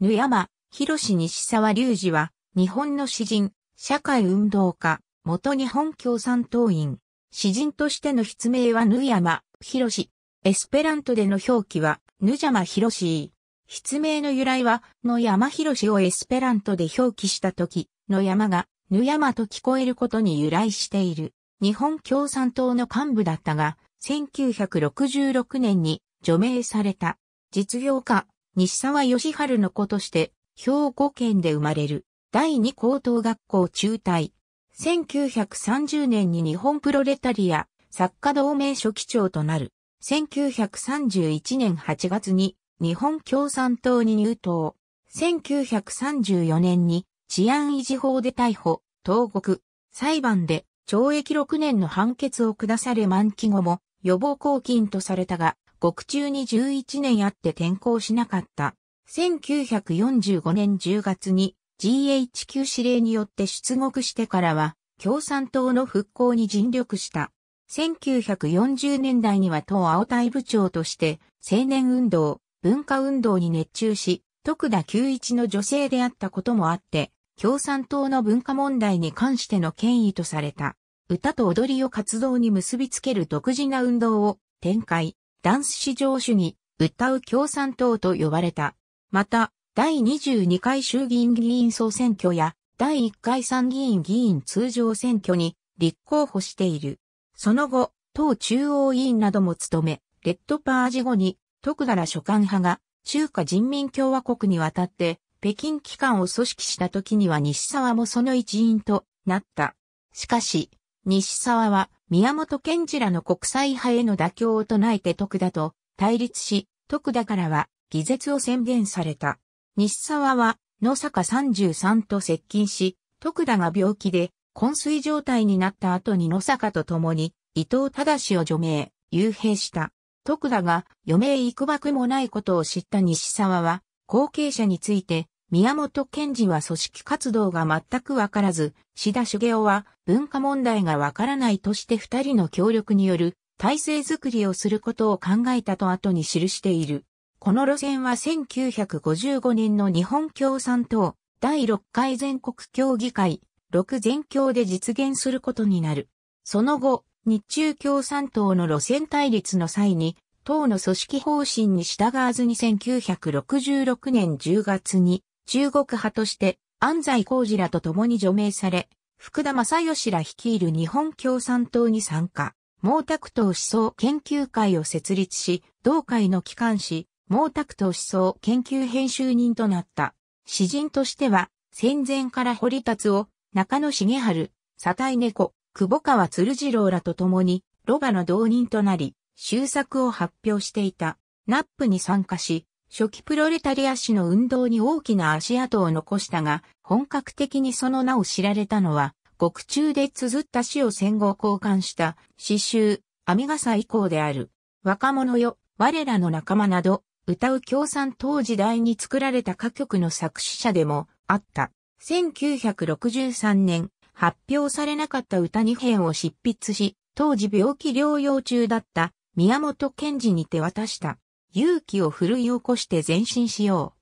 ぬやま、ロシ・西沢隆二は、日本の詩人、社会運動家、元日本共産党員。詩人としての筆名はぬやま、ロシ。エスペラントでの表記は、ぬじゃまロシ。筆名の由来は、の山ロシをエスペラントで表記したとき、の山が、ぬやまと聞こえることに由来している。日本共産党の幹部だったが、1966年に除名された。実業家、西沢義春の子として、兵庫県で生まれる、第二高等学校中退。1930年に日本プロレタリア、作家同盟書記長となる。1931年8月に、日本共産党に入党。1934年に、治安維持法で逮捕、投獄、裁判で懲役6年の判決を下され満期後も予防抗菌とされたが、獄中に11年あって転校しなかった。1945年10月に GHQ 指令によって出国してからは共産党の復興に尽力した。1940年代には党青隊部長として青年運動、文化運動に熱中し、徳田久一の女性であったこともあって、共産党の文化問題に関しての権威とされた。歌と踊りを活動に結びつける独自な運動を展開、ダンス至上主義、歌う共産党と呼ばれた。また、第22回衆議院議員総選挙や、第1回参議院議員通常選挙に立候補している。その後、党中央委員なども務め、レッドパージ後に、徳柄所管派が中華人民共和国に渡って、北京機関を組織した時には西沢もその一員となった。しかし、西沢は宮本賢治らの国際派への妥協を唱えて徳田と対立し、徳田からは偽絶を宣言された。西沢は野坂33と接近し、徳田が病気で昏睡状態になった後に野坂と共に伊藤忠を除名、幽閉した。徳田が余命ばくもないことを知った西沢は後継者について宮本賢治は組織活動が全くわからず、志田茂雄は文化問題がわからないとして二人の協力による体制づくりをすることを考えたと後に記している。この路線は1955年の日本共産党第6回全国協議会6全協で実現することになる。その後、日中共産党の路線対立の際に、党の組織方針に従わずに1966年10月に中国派として安西浩二らと共に除名され、福田正義ら率いる日本共産党に参加。毛沢東思想研究会を設立し、同会の機関紙、毛沢東思想研究編集人となった。詩人としては、戦前から堀立夫、中野茂春、佐体猫、久保川鶴次郎らと共に、ロバの同人となり、終作を発表していた。ナップに参加し、初期プロレタリア氏の運動に大きな足跡を残したが、本格的にその名を知られたのは、獄中で綴った詩を戦後交換した詩集、アミガサ以降である。若者よ、我らの仲間など、歌う共産党時代に作られた歌曲の作詞者でもあった。1963年、発表されなかった歌2編を執筆し、当時病気療養中だった宮本賢治に手渡した。勇気を奮い起こして前進しよ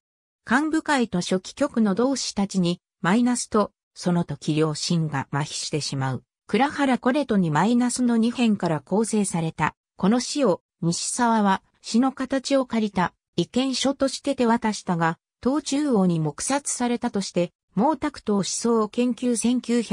う。幹部会と初期局の同志たちに、マイナスと、その時両親が麻痺してしまう。倉原コレトにマイナスの2編から構成された、この詩を、西沢は、詩の形を借りた、意見書として手渡したが、党中央に黙殺されたとして、毛沢東思想研究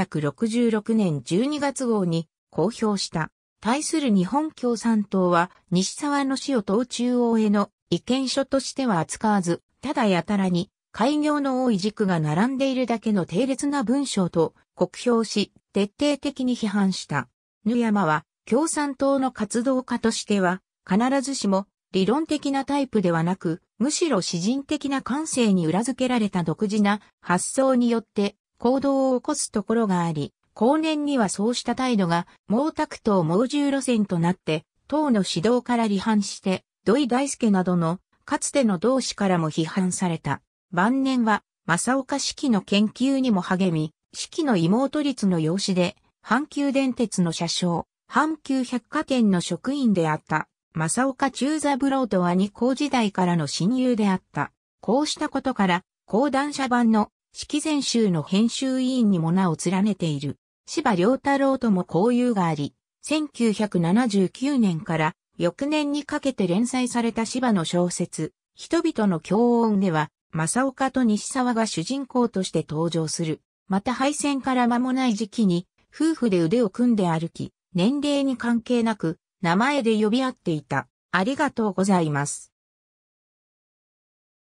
1966年12月号に公表した。対する日本共産党は、西沢の死を党中央への意見書としては扱わず、ただやたらに、開業の多い軸が並んでいるだけの定列な文章と酷評し、徹底的に批判した。ヌ山は、共産党の活動家としては、必ずしも理論的なタイプではなく、むしろ詩人的な感性に裏付けられた独自な発想によって行動を起こすところがあり、後年にはそうした態度が毛沢東毛重路線となって、党の指導から離反して、土井大輔などのかつての同志からも批判された。晩年は正岡式の研究にも励み、式の妹率の養子で、阪急電鉄の車掌、阪急百貨店の職員であった。正岡中三郎と二高時代からの親友であった。こうしたことから、講談社版の式前集の編集委員にも名を連ねている。芝良太郎とも交友があり、1979年から翌年にかけて連載された芝の小説、人々の共音では、正岡と西沢が主人公として登場する。また敗戦から間もない時期に、夫婦で腕を組んで歩き、年齢に関係なく、名前で呼び合っていた。ありがとうございます。